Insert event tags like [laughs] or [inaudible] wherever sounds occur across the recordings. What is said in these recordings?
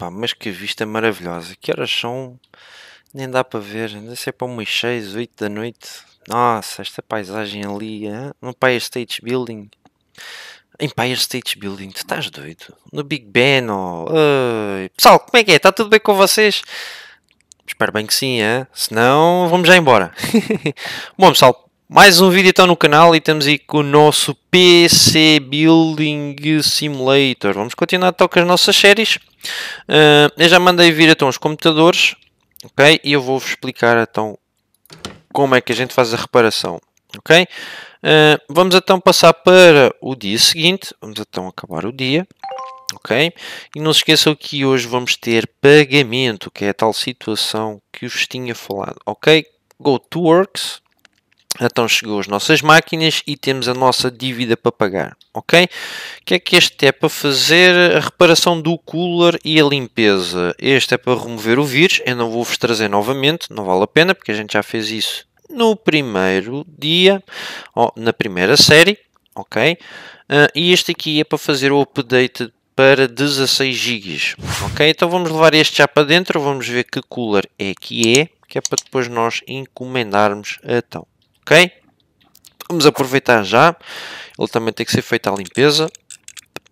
Pá, mas que vista maravilhosa. Que horas são? Nem dá para ver. Ainda sei para umas 6, 8 da noite. Nossa, esta paisagem ali. No Empire State Building. Empire State Building, tu estás doido? No Big Ben, oh. Pessoal, como é que é? Está tudo bem com vocês? Espero bem que sim, é. Se não, vamos já embora. [laughs] Bom pessoal, mais um vídeo então no canal e temos aí com o nosso PC Building Simulator. Vamos continuar então com as nossas séries. Uh, eu já mandei vir então os computadores, ok? E eu vou-vos explicar então como é que a gente faz a reparação, ok? Uh, vamos então passar para o dia seguinte, vamos então acabar o dia, ok? E não se esqueçam que hoje vamos ter pagamento, que é a tal situação que os tinha falado, ok? Go to Works, então chegou as nossas máquinas e temos a nossa dívida para pagar, ok? O que é que este é para fazer a reparação do cooler e a limpeza? Este é para remover o vírus, eu não vou-vos trazer novamente, não vale a pena porque a gente já fez isso no primeiro dia, ou na primeira série, ok? Uh, e este aqui é para fazer o update para 16 GB, ok? Então vamos levar este já para dentro, vamos ver que cooler é que é, que é para depois nós encomendarmos então. Ok? Vamos aproveitar já. Ele também tem que ser feita a limpeza.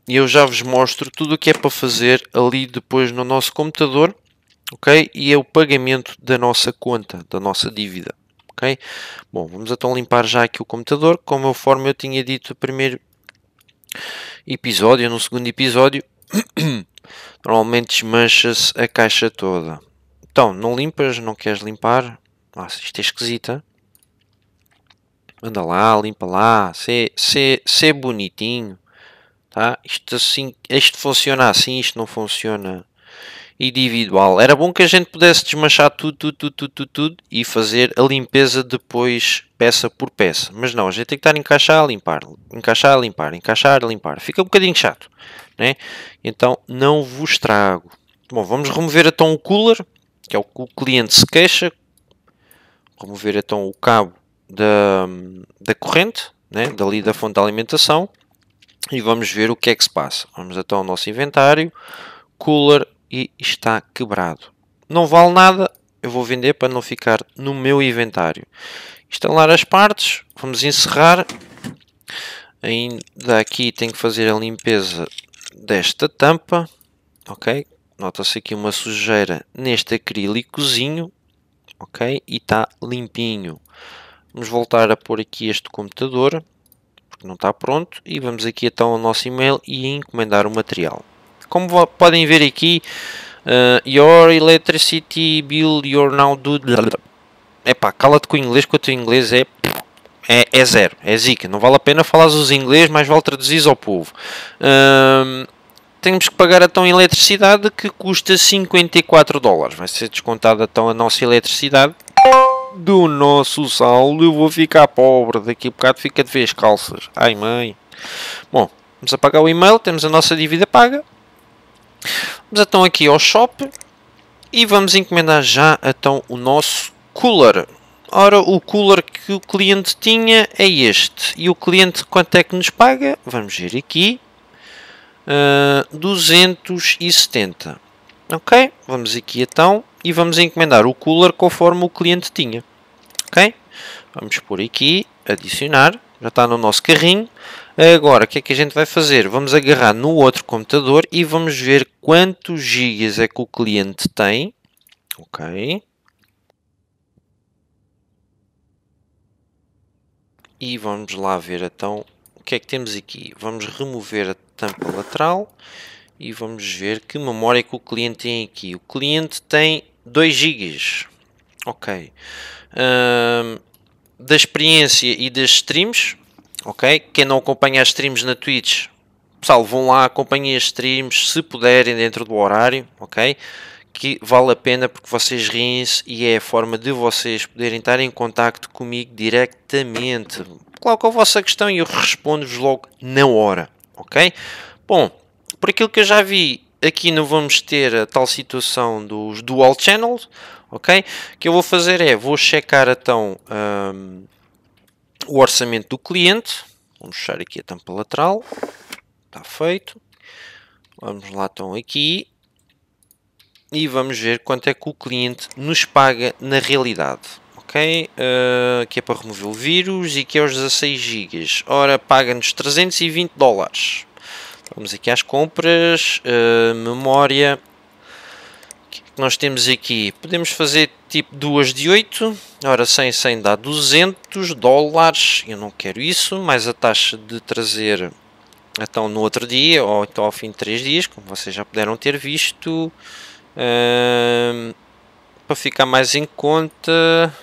E eu já vos mostro tudo o que é para fazer ali depois no nosso computador. Ok? E é o pagamento da nossa conta, da nossa dívida. Ok? Bom, vamos então limpar já aqui o computador. Como eu tinha dito no primeiro episódio, no segundo episódio, [coughs] normalmente desmancha-se a caixa toda. Então, não limpas, não queres limpar? Nossa, ah, isto é esquisita anda lá, limpa lá, ser se, se bonitinho, tá? Isto assim, isto funciona assim, isto não funciona individual. Era bom que a gente pudesse desmanchar tudo, tudo, tudo, tudo, tudo, tudo e fazer a limpeza depois peça por peça. Mas não, a gente tem que estar a encaixar, a limpar, encaixar, a limpar, encaixar, a limpar. Fica um bocadinho chato, né? Então não vos trago. Bom, vamos remover então o cooler, que é o que o cliente se queixa. Remover então o cabo da, da corrente, né, dali da fonte de alimentação, e vamos ver o que é que se passa. Vamos até então ao nosso inventário, cooler e está quebrado. Não vale nada, eu vou vender para não ficar no meu inventário. Instalar as partes, vamos encerrar. Ainda aqui tenho que fazer a limpeza desta tampa, ok? Nota-se aqui uma sujeira neste acrílicozinho, ok? E está limpinho. Vamos voltar a pôr aqui este computador, porque não está pronto, e vamos aqui então ao nosso e-mail e encomendar o material. Como podem ver aqui, uh, your electricity bill, you're now do... Epá, cala-te com o inglês, que o teu inglês é é, é, zero, é zica. Não vale a pena falares os inglês, mais vale traduzir ao povo. Ehm, temos que pagar então a tão eletricidade que custa 54 dólares. Vai ser descontada então a nossa eletricidade do nosso saldo, eu vou ficar pobre. Daqui a bocado fica de vez calças. Ai mãe. Bom, vamos apagar o e-mail, temos a nossa dívida paga. Vamos então aqui ao shop e vamos encomendar já então o nosso cooler. Ora, o cooler que o cliente tinha é este. E o cliente quanto é que nos paga? Vamos ver aqui. Uh, ah, 270. Ok, vamos aqui então e vamos encomendar o cooler conforme o cliente tinha ok? Vamos por aqui, adicionar, já está no nosso carrinho. Agora, o que é que a gente vai fazer? Vamos agarrar no outro computador e vamos ver quantos gigas é que o cliente tem, ok? E vamos lá ver então o que é que temos aqui. Vamos remover a tampa lateral e vamos ver que memória é que o cliente tem aqui. O cliente tem 2 gigas ok. Uh, da experiência e das streams, ok? Quem não acompanha as streams na Twitch, pessoal, vão lá, acompanhem as streams se puderem dentro do horário, ok? Que vale a pena porque vocês riem-se e é a forma de vocês poderem estar em contacto comigo diretamente. Colocam a vossa questão e eu respondo-vos logo na hora, ok? Bom, por aquilo que eu já vi aqui não vamos ter a tal situação dos dual channels, ok? O que eu vou fazer é, vou checar então um, o orçamento do cliente, vamos fechar aqui a tampa lateral, está feito, vamos lá então aqui, e vamos ver quanto é que o cliente nos paga na realidade. Ok, uh, que é para remover o vírus e que é os 16 GB. Ora, paga-nos 320 dólares. Vamos aqui às compras, uh, memória. O que, é que nós temos aqui? Podemos fazer tipo duas de 8. Ora, 100, 100 dá 200 dólares. Eu não quero isso. Mais a taxa de trazer então no outro dia, ou então ao fim de 3 dias, como vocês já puderam ter visto. Uh, para ficar mais em conta,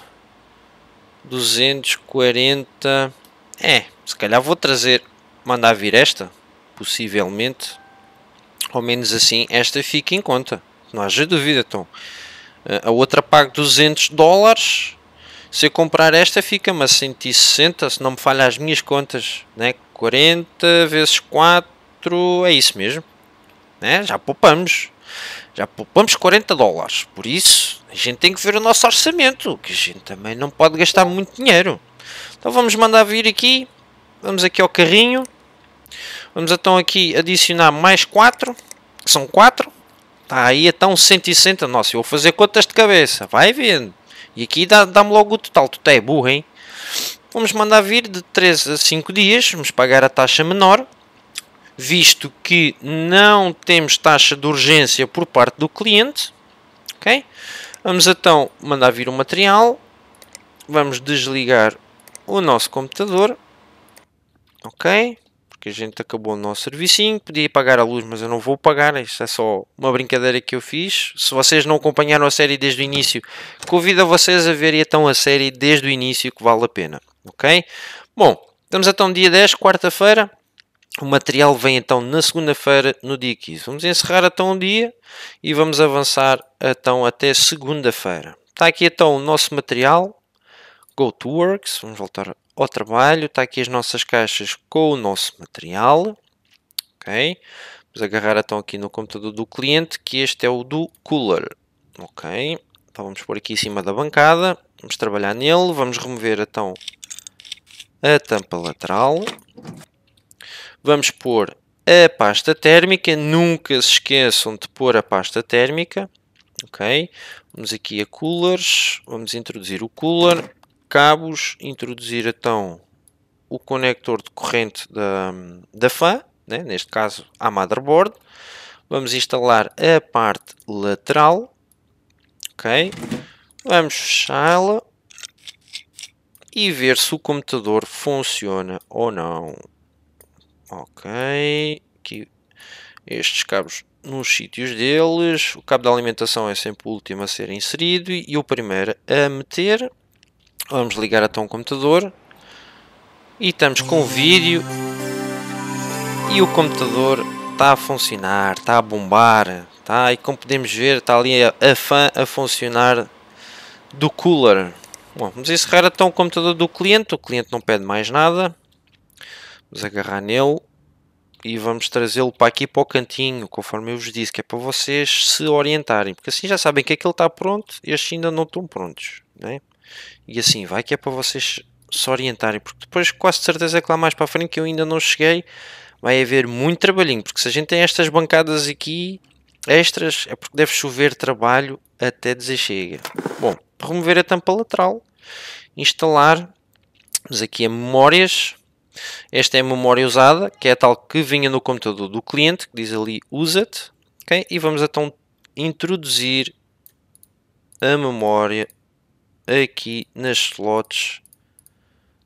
240. É, se calhar vou trazer, mandar vir esta possivelmente, ao menos assim, esta fica em conta. Não haja dúvida, então. A outra paga 200 dólares. Se eu comprar esta, fica-me a 160, se não me falha as minhas contas. Né? 40 vezes 4, é isso mesmo. Né? Já poupamos. Já poupamos 40 dólares. Por isso, a gente tem que ver o nosso orçamento, que a gente também não pode gastar muito dinheiro. Então vamos mandar vir aqui. Vamos aqui ao carrinho. Vamos então aqui adicionar mais 4, que são 4. Está aí então 160. Nossa, eu vou fazer contas de cabeça. Vai vendo. E aqui dá-me dá logo o total. Tu tá é burro, hein? Vamos mandar vir de 3 a 5 dias. Vamos pagar a taxa menor. Visto que não temos taxa de urgência por parte do cliente. Ok? Vamos então mandar vir o material. Vamos desligar o nosso computador. Ok? que a gente acabou o nosso servicinho, podia pagar a luz, mas eu não vou pagar, isto é só uma brincadeira que eu fiz. Se vocês não acompanharam a série desde o início, convido vocês a verem então a série desde o início que vale a pena, ok? Bom, estamos então dia 10, quarta-feira. O material vem então na segunda-feira, no dia 15. Vamos encerrar então o dia e vamos avançar então até segunda-feira. Está aqui então o nosso material. Go to Works, vamos voltar ao trabalho, está aqui as nossas caixas com o nosso material, ok? Vamos agarrar então aqui no computador do cliente, que este é o do cooler, ok? Então vamos por aqui em cima da bancada, vamos trabalhar nele, vamos remover então a tampa lateral, vamos pôr a pasta térmica, nunca se esqueçam de pôr a pasta térmica, ok? Vamos aqui a coolers, vamos introduzir o cooler, cabos, introduzir então o conector de corrente da, da fan né? neste caso a motherboard. Vamos instalar a parte lateral, ok? Vamos fechá-la e ver se o computador funciona ou não. Ok, aqui estes cabos nos sítios deles. O cabo da alimentação é sempre o último a ser inserido e o primeiro a meter. Vamos ligar então o computador. E estamos com o vídeo. E o computador está a funcionar, está a bombar. Tá? E como podemos ver, está ali a, a fan a funcionar do cooler. Bom, vamos encerrar então o computador do cliente. O cliente não pede mais nada. Vamos agarrar nele e vamos trazê-lo para aqui para o cantinho, conforme eu vos disse, que é para vocês se orientarem, porque assim já sabem que aquilo está pronto e estes ainda não estão prontos. Né? E assim, vai que é para vocês se orientarem, porque depois quase certeza é que lá mais para a frente que eu ainda não cheguei, vai haver muito trabalhinho, porque se a gente tem estas bancadas aqui extras, é porque deve chover trabalho até dizer chega. Bom, remover a tampa lateral, instalar, mas aqui a memórias, esta é a memória usada, que é a tal que vinha no computador do cliente, que diz ali usa-te, okay? e vamos então introduzir a memória aqui nas slots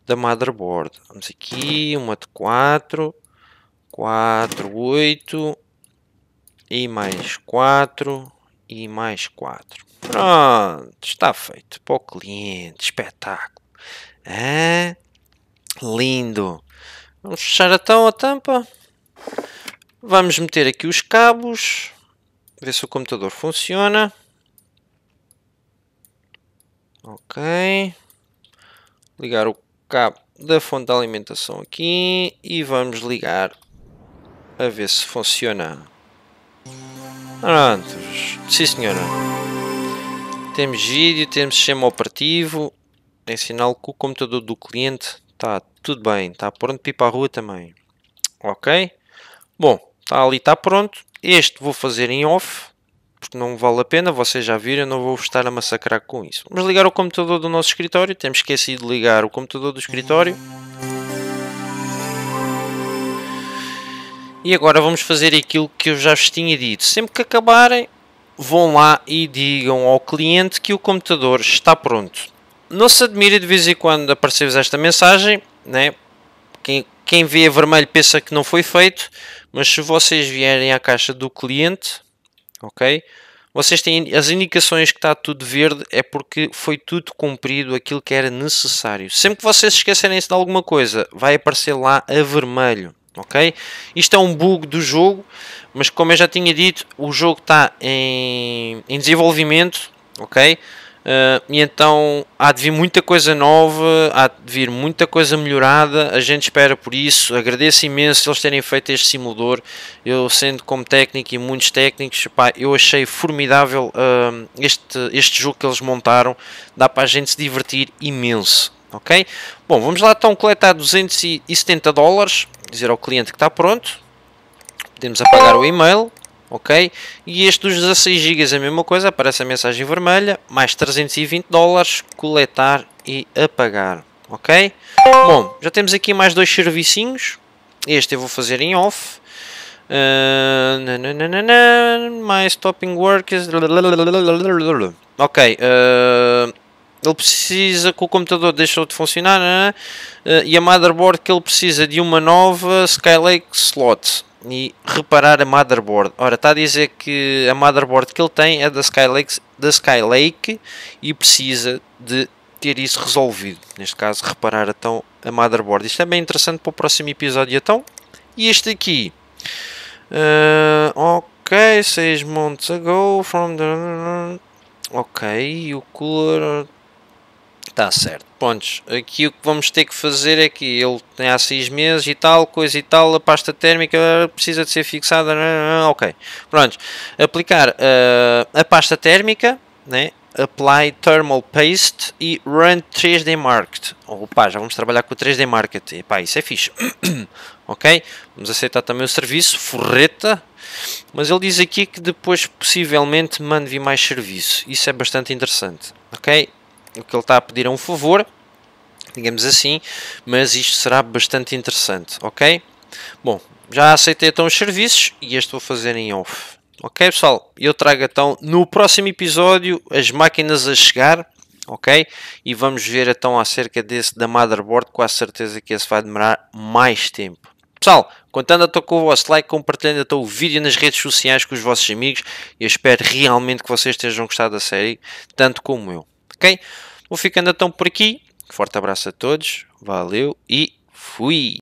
da motherboard. Vamos aqui, uma de 4, 4, 8 e mais 4 e mais 4. Pronto, está feito para o cliente, espetáculo. É lindo. Vamos fechar então a tampa. Vamos meter aqui os cabos, ver se o computador funciona. Ok. Ligar o cabo da fonte de alimentação aqui e vamos ligar a ver se funciona. Prontos. Sim senhora. Temos vídeo, temos sistema operativo. É sinal que o computador do cliente está tudo bem. Está pronto para ir para a rua também. Ok? Bom, está ali, está pronto. Este vou fazer em off porque não vale a pena, vocês já viram, eu não vou estar a massacrar com isso. Vamos ligar o computador do nosso escritório, temos esquecido de ligar o computador do escritório. E agora vamos fazer aquilo que eu já vos tinha dito. Sempre que acabarem, vão lá e digam ao cliente que o computador está pronto. Não se admire de vez em quando aparecer-vos esta mensagem, né? Quem, quem vê a vermelho pensa que não foi feito, mas se vocês vierem à caixa do cliente, ok? Vocês têm as indicações que está tudo verde é porque foi tudo cumprido aquilo que era necessário. Sempre que vocês esquecerem-se de alguma coisa, vai aparecer lá a vermelho, ok? Isto é um bug do jogo, mas como eu já tinha dito, o jogo está em, em desenvolvimento, ok? Uh, e então há de vir muita coisa nova, há de vir muita coisa melhorada, a gente espera por isso. Agradeço imenso eles terem feito este simulador. Eu, sendo como técnico e muitos técnicos, pá, eu achei formidável uh, este, este jogo que eles montaram. Dá para a gente se divertir imenso. Ok? Bom, vamos lá então coletar 270 dólares. Dizer ao cliente que está pronto. Podemos apagar o e-mail ok? E este dos 16 GB é a mesma coisa, aparece a mensagem vermelha, mais 320 dólares, coletar e apagar, ok? Bom, já temos aqui mais dois servicinhos, este eu vou fazer em off, uh, ah, nananana, mais topping workers, ok, uh, ele precisa que o computador deixou de funcionar né? uh, e a motherboard que ele precisa de uma nova Skylake slot e reparar a motherboard. Ora, está a dizer que a motherboard que ele tem é da Skylake, da Skylake e precisa de ter isso resolvido. Neste caso, reparar então a motherboard. Isto é bem interessante para o próximo episódio então. E este aqui. Uh, ok, 6 months ago from the... Ok, o color... Está certo. Pontos. Aqui o que vamos ter que fazer é que ele tem há 6 meses e tal, coisa e tal, a pasta térmica precisa de ser fixada. Né, né, né, ok. Pronto. Aplicar uh, a pasta térmica, né? Apply Thermal Paste e Run 3D Market. Opa, já vamos trabalhar com o 3D Market. Epá, isso é fixe. [coughs] ok? Vamos aceitar também o serviço, forreta. Mas ele diz aqui que depois possivelmente mande vir mais serviço. Isso é bastante interessante. Ok? o que ele está a pedir é um favor, digamos assim, mas isto será bastante interessante, ok? Bom, já aceitei então os serviços e este vou fazer em off. Ok, pessoal? Eu trago então no próximo episódio as máquinas a chegar, ok? E vamos ver então acerca desse da motherboard, com a certeza que esse vai demorar mais tempo. Pessoal, contando até então com o vosso like, compartilhando até então o vídeo nas redes sociais com os vossos amigos. Eu espero realmente que vocês tenham gostado da série, tanto como eu. Ok? Vou ficando então por aqui. Forte abraço a todos, valeu e fui!